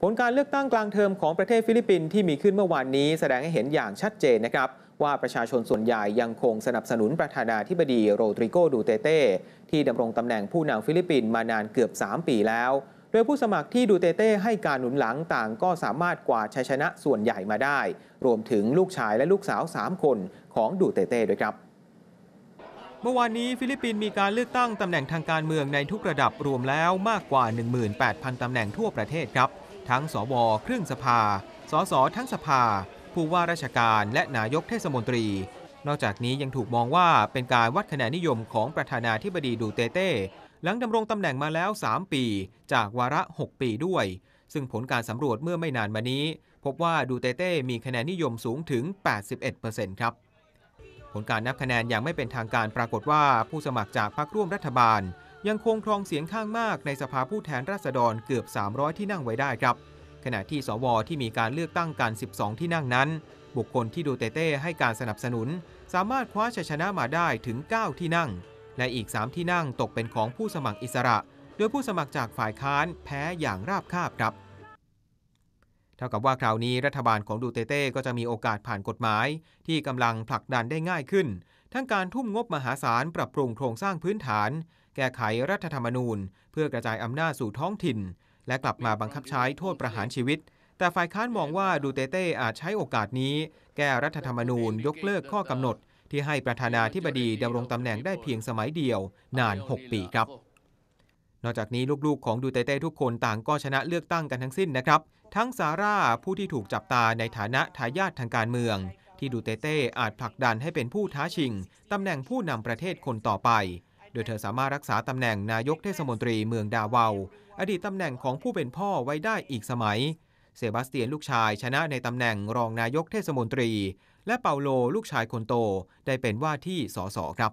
ผลการเลือกตั้งกลางเทอมของประเทศฟิลิปปินส์ที่มีขึ้นเมื่อวานนี้แสดงให้เห็นอย่างชัดเจนนะครับว่าประชาชนส่วนใหญ่ยังคงสนับสนุนประธานาธิบดีโรดริโกดูเตเต้ที่ดำรงตำแหน่งผู้นำฟิลิปปินส์มานานเกือบ 3 ปีแล้ว โดยผู้สมัครที่ดูเตเต้ให้การหนุนหลังต่างก็สามารถกวาดชัยชนะส่วนใหญ่มาได้ รวมถึงลูกชายและลูกสาว 3 คนของดูเตเต้ด้วยครับ เมื่อวานนี้ฟิลิปปินส์มีการเลือกตั้งตำแหน่งทางการเมืองในทุกระดับรวมแล้วมากกว่า 18,000ตำแหน่งทั่วประเทศครับทั้ง สวครึ่งสภา สสทั้งสภา ผู้ว่าราชการ และนายกเทศมนตรี นอกจากนี้ยังถูกมองว่าเป็นการวัดคะแนนนิยมของประธานาธิบดีดูเตเต้หลังดำรงตำแหน่งมาแล้ว 3 ปี จากวาระ 6 ปีด้วย ซึ่งผลการสำรวจเมื่อไม่นานมานี้ พบว่าดูเตเต้มีคะแนนนิยมสูงถึง 81%ครับ ผลการนับคะแนนอย่างไม่เป็นทางการปรากฏว่าผู้สมัครจากพรรคร่วมรัฐบาลยังคงครองเสียงข้างมากในสภาผู้แทนราษฎรเกือบ 300 ที่นั่งไว้ได้ครับ ขณะที่สวที่มีการเลือกตั้งกัน12 ที่นั่งนั้นบุคคลที่ดูเตเต้ให้การสนับสนุน สามารถคว้าชัยชนะมาได้ถึง 9 ที่นั่ง และอีก 3 ที่นั่งตกเป็นของผู้สมัครอิสระโดยผู้สมัครจากฝ่ายค้าน แพ้อย่างราบคาบครับเท่ากับว่าคราวนี้รัฐบาลของดูเตเต้ก็จะมีโอกาสผ่านกฎหมาย ที่กำลังผลักดันได้ง่ายขึ้น ทั้งการทุ่มงบมหาศาลปรับปรุงโครงสร้างพื้นฐาน แก้ไขรัฐธรรมนูญ เพื่อกระจายอำนาจสู่ท้องถิ่น และกลับมาบังคับใช้โทษประหารชีวิต แต่ฝ่ายค้านมองว่าดูเตเต้อาจใช้โอกาสนี้ แก้รัฐธรรมนูญยกเลิกข้อกำหนด ที่ให้ประธานาธิบดีดำรงตำแหน่งได้เพียงสมัยเดียว นาน 6 ปีครับนอกจากนี้ลูกๆ ของดูเตเต้ทุกคนต่างก็ชนะเลือกตั้งกันทั้งสิ้นนะครับทั้งซาร่า ผู้ที่ถูกจับตาในฐานะทายาททางการเมือง ที่ดูเตเต้อาจผลักดันให้เป็นผู้ท้าชิงตำแหน่งผู้นำประเทศคนต่อไป โดยเธอสามารถรักษาตำแหน่งนายกเทศมนตรีเมืองดาวาวอดีตตำแหน่งของผู้เป็นพ่อไว้ได้อีกสมัยเซบาสเตียนลูกชายชนะในตำแหน่งรองนายกเทศมนตรี และเปาโลลูกชายคนโต ได้เป็นว่าที่สสครับ